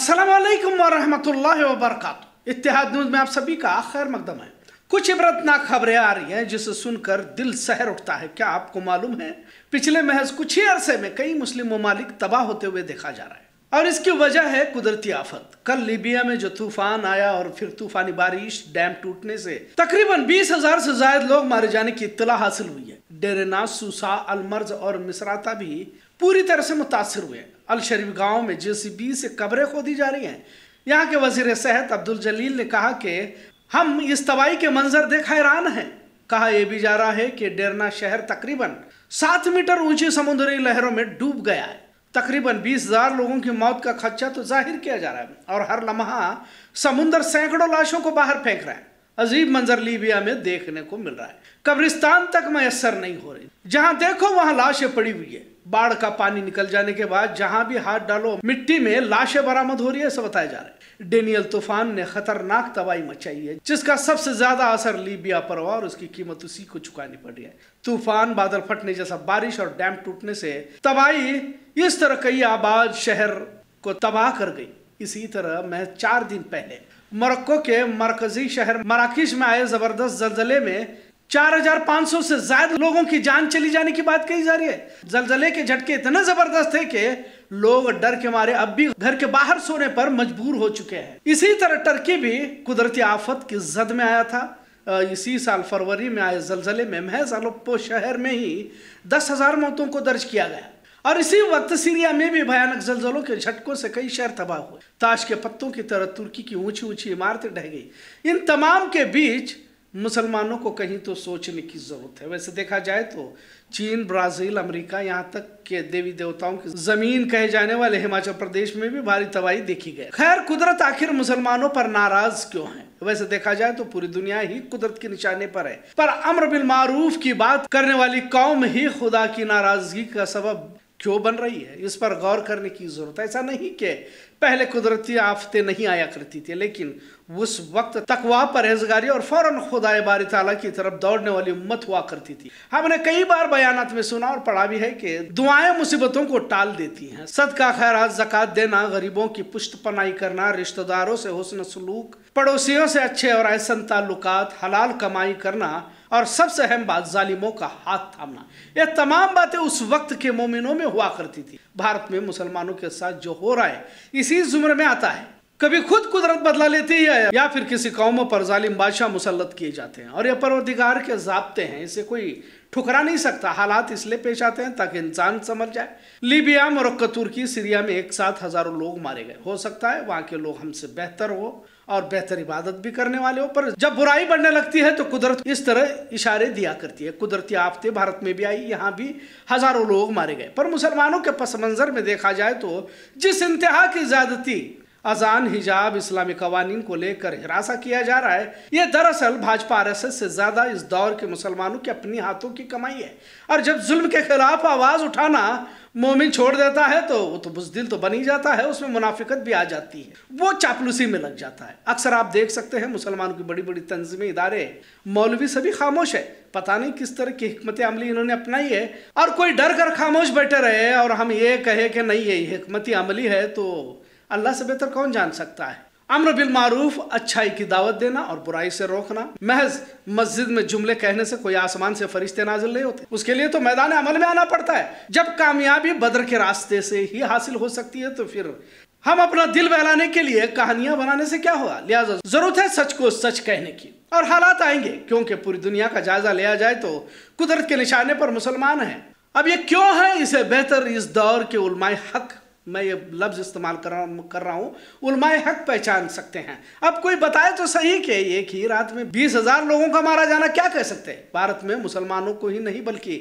असलकम वरहमल वबरक इतिहाद न्यूज़ में आप सभी का खैर मकदम है कुछ इबरतनाक खबरें आ रही हैं जिसे सुनकर दिल सहर उठता है क्या आपको मालूम है पिछले महज कुछ ही अरसे में कई मुस्लिम ममालिक तबाह होते हुए देखा जा रहा है और इसकी वजह है कुदरती आफत कल लीबिया में जो तूफान आया और फिर तूफानी बारिश डैम टूटने से तकरीबन बीस हजार से ज्यादा लोग मारे जाने की इतला हासिल हुई है डेरेना सूसा अलमर्ज और मिसराता भी पूरी तरह से मुतासर हुए अल शरीफ गांव में जेसीबी से कब्रें खोदी जा रही हैं यहाँ के वजीर सेहत अब्दुल जलील ने कहा कि हम इस तबाही के मंजर देख हैरान हैं कहा यह भी जा रहा है कि डेरना शहर तकरीबन सात मीटर ऊंची समुद्री लहरों में डूब गया है तकरीबन बीस हजार लोगों की मौत का खदशा तो जाहिर किया जा रहा है और हर लम्हा समुद्र सैकड़ों लाशों को बाहर फेंक रहा है अजीब मंजर लीबिया में देखने को मिल रहा है कब्रिस्तान तक मैसर नहीं हो रही जहां देखो वहां लाशें पड़ी हुई है बाढ़ का पानी निकल जाने के बाद जहां भी हाथ डालो मिट्टी में लाशें बरामद हो रही है ऐसा बताया जा रहा है डेनियल तूफान ने खतरनाक तबाही मचाई है जिसका सबसे ज्यादा असर लीबिया पर हुआ और उसकी कीमत उसी को चुकानी पड़ रही है तूफान बादल फटने जैसा बारिश और डैम टूटने से तबाही इस तरह कई आबाद शहर को तबाह कर गई इसी तरह मैं चार दिन पहले मोरक्को के मरकजी शहर मराकिश में आए जबरदस्त जलजले में 4,500 से ज्यादा लोगों की जान चली जाने की बात कही जा रही है जलजले के झटके इतने जबरदस्त थे कि लोग डर के मारे अब भी घर के बाहर सोने पर मजबूर हो चुके हैं इसी तरह टर्की भी कुदरती आफत की जद में आया था इसी साल फरवरी में आए जलजले में महज अलोपो शहर में ही दस हजार मौतों को दर्ज किया गया और इसी वक्त सीरिया में भी भयानक जलजलों के झटकों से कई शहर तबाह हुए ताश के पत्तों की तरह तुर्की की ऊंची ऊंची इमारतें ढह गई इन तमाम के बीच मुसलमानों को कहीं तो सोचने की जरूरत है वैसे देखा जाए तो चीन ब्राज़ील अमेरिका यहाँ तक के देवी देवताओं की जमीन कहे जाने वाले हिमाचल प्रदेश में भी भारी तबाही देखी गई खैर कुदरत आखिर मुसलमानों पर नाराज क्यों है वैसे देखा जाए तो पूरी दुनिया ही कुदरत के निशाने पर है पर अम्र बिल मारूफ की बात करने वाली कौम ही खुदा की नाराजगी का सबब क्यों बन रही है इस पर गौर करने की ज़रूरत है ऐसा नहीं कि पहले कुदरती आफतें नहीं आया करती थी लेकिन उस वक्त तकवा परहेजगारी और फौरन खुदाए बार ताली की तरफ दौड़ने वाली उम्मत हुआ करती थी हमने कई बार बयान में सुना और पढ़ा भी है कि दुआएं मुसीबतों को टाल देती हैं सदका खैरात जक़ात देना गरीबों की पुष्ट पनाई करना रिश्तेदारों से हुसन सलूक पड़ोसियों से अच्छे और ऐसा ताल्लुक हलाल कमाई करना और सबसे अहम बात जालिमों का हाथ थामना यह तमाम बातें उस वक्त के मोमिनों में हुआ करती थी भारत में मुसलमानों के साथ जो हो रहा है इसी जुम्र में आता है कभी खुद कुदरत बदला लेती है या फिर किसी कौम पर जालिम बादशाह मुसलत किए जाते हैं और यह परवरदिगार के जबते हैं इसे कोई ठुकरा नहीं सकता हालात इसलिए पेश आते हैं ताकि इंसान समझ जाए लीबिया मोरक्को तुर्की सीरिया में एक साथ हज़ारों लोग मारे गए हो सकता है वहाँ के लोग हमसे बेहतर हो और बेहतर इबादत भी करने वाले हो पर जब बुराई बढ़ने लगती है तो कुदरत इस तरह इशारे दिया करती है कुदरती आफतें भारत में भी आई यहाँ भी हज़ारों लोग मारे गए पर मुसलमानों के पस मंज़र में देखा जाए तो जिस इंतहा की ज़्यादती अजान हिजाब इस्लामी कवानी को लेकर हिरासा किया जा रहा है ये दरअसल भाजपा आर से ज़्यादा इस दौर के मुसलमानों के अपनी हाथों की कमाई है और जब जुल्म के खिलाफ आवाज़ उठाना मोमिन छोड़ देता है तो वो तो बुजदिल तो बन ही जाता है उसमें मुनाफिकत भी आ जाती है वो चापलूसी में लग जाता है अक्सर आप देख सकते हैं मुसलमानों की बड़ी बड़ी तंजीमी इदारे मौलवी सभी खामोश है पता नहीं किस तरह की हमत अमली इन्होंने अपनाई है और कोई डर कर खामोश बैठे रहे और हम ये कहे कि नहीं ये हमत अमली है तो अल्लाह से बेहतर कौन जान सकता है अम्र बिल मारूफ अच्छाई की दावत देना और बुराई से रोकना महज मस्जिद में जुमले कहने से कोई आसमान से फरिश्ते नाजिल नहीं होते उसके लिए तो मैदान अमल में आना पड़ता है जब कामयाबी बदर के रास्ते से ही हासिल हो सकती है तो फिर हम अपना दिल बहलाने के लिए कहानियां बनाने से क्या हुआ लिहाजा जरूरत है सच को सच कहने की और हालात आएंगे क्योंकि पूरी दुनिया का जायजा लिया जाए तो कुदरत के निशाने पर मुसलमान है अब ये क्यों है इसे बेहतर इस दौर के उलमाए हक मैं ये लफ्ज़ इस्तेमाल कर रहा हूँ कर रहा हूँ उलमाए हक पहचान सकते हैं अब कोई बताए तो सही कि एक ही रात में बीस हज़ार लोगों का मारा जाना क्या कह सकते हैं भारत में मुसलमानों को ही नहीं बल्कि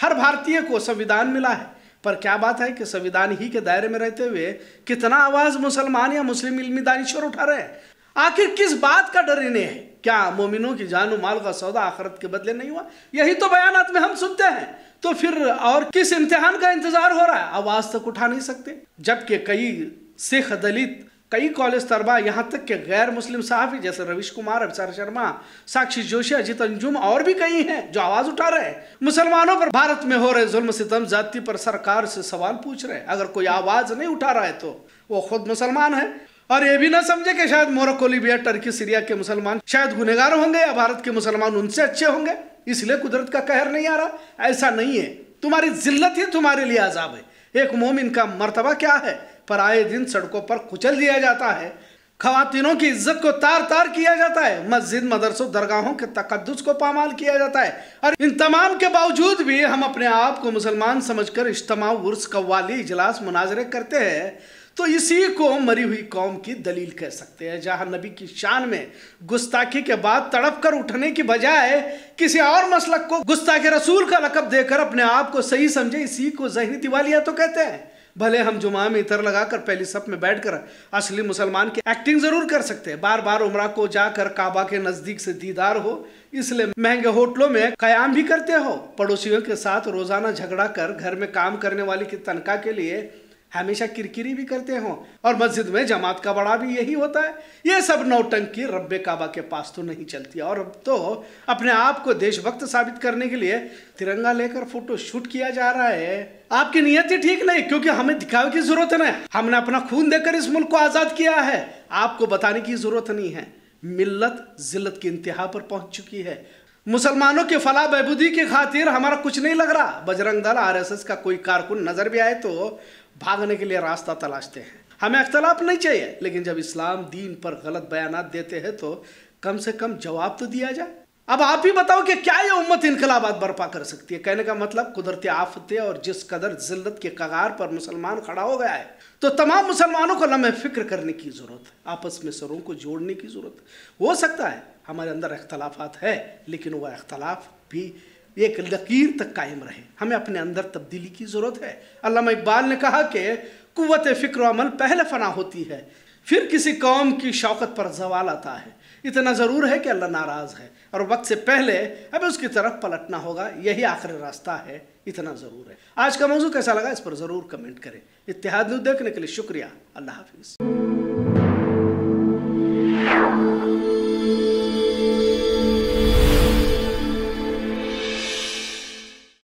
हर भारतीय को संविधान मिला है पर क्या बात है कि संविधान ही के दायरे में रहते हुए कितना आवाज़ मुसलमान या मुस्लिम इलमी दानिश्वर उठा रहे हैं आखिर किस बात का डर इन्हें है क्या मोमिनों की जान माल का सौदा आखरत के बदले नहीं हुआ यही तो बयान में हम सुनते हैं तो फिर और किस इम्तिहान का इंतजार हो रहा है आवाज तक उठा नहीं सकते जबकि कई सिख दलित कई कॉलेज तरबा यहाँ तक के गैर मुस्लिम साहबी जैसे रविश कुमार अभिचार शर्मा साक्षी जोशी अजीत अंजुम और भी कई हैं जो आवाज उठा रहे हैं मुसलमानों पर भारत में हो रहे जुल्म सितम जाति पर सरकार से सवाल पूछ रहे हैं अगर कोई आवाज नहीं उठा रहा है तो वो खुद मुसलमान है और ये भी ना समझे कि शायद मोरक्को लिबिया टर्की सीरिया के मुसलमान शायद गुनेगार होंगे या भारत के मुसलमान उनसे अच्छे होंगे इसलिए कुदरत का कहर नहीं आ रहा ऐसा नहीं है तुम्हारी जिल्लत ही तुम्हारे लिए आजाब है एक मोमिन का मर्तबा क्या है पर आए दिन सड़कों पर कुचल दिया जाता है खातिनों की इज्जत को तार तार किया जाता है मस्जिद मदरसों दरगाहों के तकदस को पामाल किया जाता है और इन तमाम के बावजूद भी हम अपने आप को मुसलमान समझकर इज्तम उर्स कवाली इजलास मुनाजरे करते हैं तो इसी को मरी हुई कौम की दलील कह सकते हैं जहां नबी की शान में गुस्ताखी के बाद तड़प कर उठने की बजाय किसी और मसलक को गुस्ताख रसूल का लकब देकर अपने आप को सही समझे इसी को जहनी दिवालिया तो कहते हैं भले हम जुमा में इतर लगाकर पहली सप में बैठकर असली मुसलमान की एक्टिंग जरूर कर सकते हैं बार बार उमरा को जाकर काबा के नजदीक से दीदार हो इसलिए महंगे होटलों में कयाम भी करते हो पड़ोसियों के साथ रोजाना झगड़ा कर घर में काम करने वाली की तनख्वाह के लिए हमेशा किरकिरी भी करते हो और मस्जिद में जमात का बड़ा भी यही होता है ये सब नौटंकी रब्बे काबा के पास तो नहीं चलती और अब तो अपने आप को देशभक्त साबित करने के लिए तिरंगा लेकर फोटो शूट किया जा रहा है आपकी नियत ही ठीक नहीं क्योंकि हमें दिखावे की जरूरत नहीं हमने अपना खून देकर इस मुल्क को आज़ाद किया है आपको बताने की जरूरत नहीं है मिल्लत जिल्लत की इंतहा पर पहुंच चुकी है मुसलमानों के फला बहबूदी के खातिर हमारा कुछ नहीं लग रहा बजरंग दल आरएसएस का कोई कारकुन नजर भी आए तो भागने के लिए रास्ता तलाशते हैं हमें अख्तलाफ नहीं चाहिए लेकिन जब इस्लाम दीन पर गलत बयान देते हैं तो कम से कम जवाब तो दिया जाए अब आप ही बताओ कि क्या यह उम्मत इनकलाबाद बर्पा कर सकती है कहने का मतलब कुदरती आफतें और जिस कदर जिल्लत के कगार पर मुसलमान खड़ा हो गया है तो तमाम मुसलमानों को लम्हे फिक्र करने की ज़रूरत है आपस में सरों को जोड़ने की ज़रूरत हो सकता है हमारे अंदर अख्तलाफात है लेकिन वह अख्तलाफ भी एक लकीर तक कायम रहे हमें अपने अंदर तब्दीली की ज़रूरत है अल्लाह इकबाल ने कहा कि कुत फ़िक्र अमल पहले फना होती है फिर किसी कौम की शौकत पर जवाल आता है इतना ज़रूर है कि अल्लाह नाराज़ है और वक्त से पहले हमें उसकी तरफ पलटना होगा यही आखिरी रास्ता है इतना ज़रूर है आज का मौजू कैसा लगा इस पर ज़रूर कमेंट करें इतिहाद देखने के लिए शुक्रिया अल्लाह हाफिज़